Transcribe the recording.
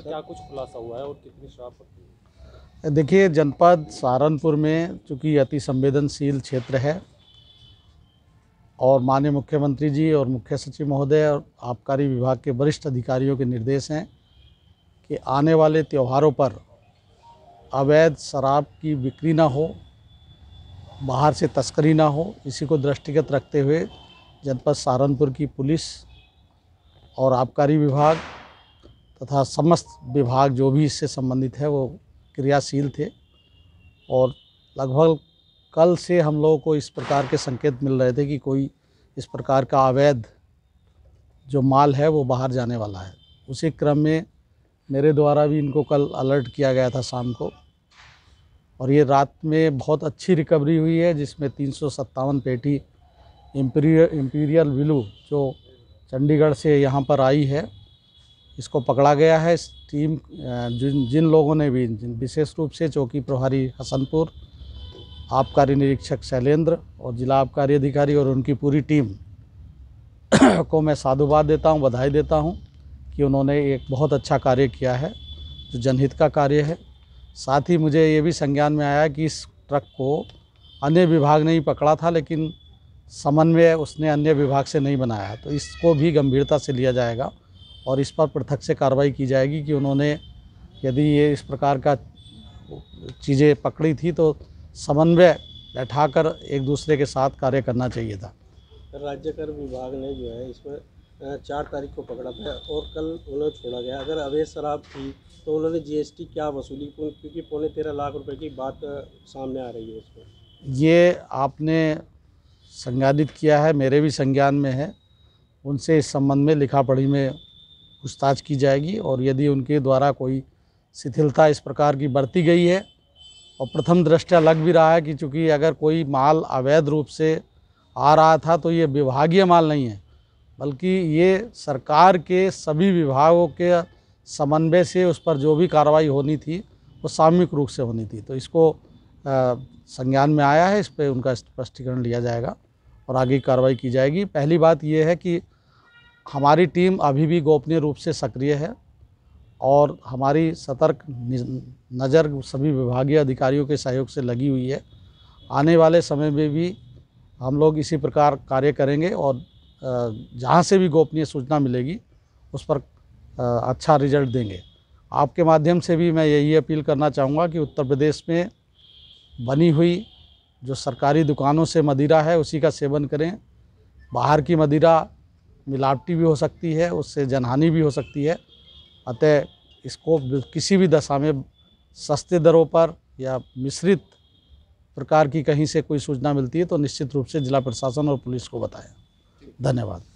क्या कुछ खुलासा हुआ है और कितनी शराब पकड़ी देखिए जनपद सहारनपुर में चूँकि अति संवेदनशील क्षेत्र है और माननीय मुख्यमंत्री जी और मुख्य सचिव महोदय और आबकारी विभाग के वरिष्ठ अधिकारियों के निर्देश हैं कि आने वाले त्योहारों पर अवैध शराब की बिक्री ना हो बाहर से तस्करी ना हो इसी को दृष्टिगत रखते हुए जनपद सहारनपुर की पुलिस और आबकारी विभाग तथा समस्त विभाग जो भी इससे संबंधित है वो क्रियाशील थे और लगभग कल से हम लोगों को इस प्रकार के संकेत मिल रहे थे कि कोई इस प्रकार का अवैध जो माल है वो बाहर जाने वाला है उसी क्रम में मेरे द्वारा भी इनको कल अलर्ट किया गया था शाम को और ये रात में बहुत अच्छी रिकवरी हुई है जिसमें तीन पेटी इम्पीरियल इम्पीरियल विलू जो चंडीगढ़ से यहाँ पर आई है इसको पकड़ा गया है इस टीम जिन जिन लोगों ने भी विशेष रूप से चौकी प्रभारी हसनपुर आबकारी निरीक्षक शैलेंद्र और जिला आबकारी अधिकारी और उनकी पूरी टीम को मैं साधुवाद देता हूँ बधाई देता हूँ कि उन्होंने एक बहुत अच्छा कार्य किया है जो जनहित का कार्य है साथ ही मुझे ये भी संज्ञान में आया कि इस ट्रक को अन्य विभाग ने ही पकड़ा था लेकिन समन्वय उसने अन्य विभाग से नहीं बनाया तो इसको भी गंभीरता से लिया जाएगा और इस पर पृथक से कार्रवाई की जाएगी कि उन्होंने यदि ये इस प्रकार का चीज़ें पकड़ी थी तो समन्वय बैठाकर एक दूसरे के साथ कार्य करना चाहिए था राज्य कर विभाग ने जो है इसमें चार तारीख को पकड़ा था और कल उन्हें छोड़ा गया अगर अवैध शराब थी तो उन्होंने जीएसटी क्या वसूली क्योंकि पौने तेरह लाख रुपए की बात सामने आ रही है इसमें ये आपने संज्ञानित किया है मेरे भी संज्ञान में है उनसे इस संबंध में लिखा पढ़ी में पूछताछ की जाएगी और यदि उनके द्वारा कोई शिथिलता इस प्रकार की बरती गई है और प्रथम दृष्टया लग भी रहा है कि चूँकि अगर कोई माल अवैध रूप से आ रहा था तो ये विभागीय माल नहीं है बल्कि ये सरकार के सभी विभागों के समन्वय से उस पर जो भी कार्रवाई होनी थी वो सामूहिक रूप से होनी थी तो इसको संज्ञान में आया है इस पर उनका स्पष्टीकरण लिया जाएगा और आगे कार्रवाई की जाएगी पहली बात ये है कि हमारी टीम अभी भी गोपनीय रूप से सक्रिय है और हमारी सतर्क नज़र सभी विभागीय अधिकारियों के सहयोग से लगी हुई है आने वाले समय में भी हम लोग इसी प्रकार कार्य करेंगे और जहाँ से भी गोपनीय सूचना मिलेगी उस पर अच्छा रिजल्ट देंगे आपके माध्यम से भी मैं यही अपील करना चाहूँगा कि उत्तर प्रदेश में बनी हुई जो सरकारी दुकानों से मदिरा है उसी का सेवन करें बाहर की मदिरा मिलावटी भी हो सकती है उससे जनहानि भी हो सकती है अतः इसको किसी भी दशा में सस्ते दरों पर या मिश्रित प्रकार की कहीं से कोई सूचना मिलती है तो निश्चित रूप से जिला प्रशासन और पुलिस को बताया धन्यवाद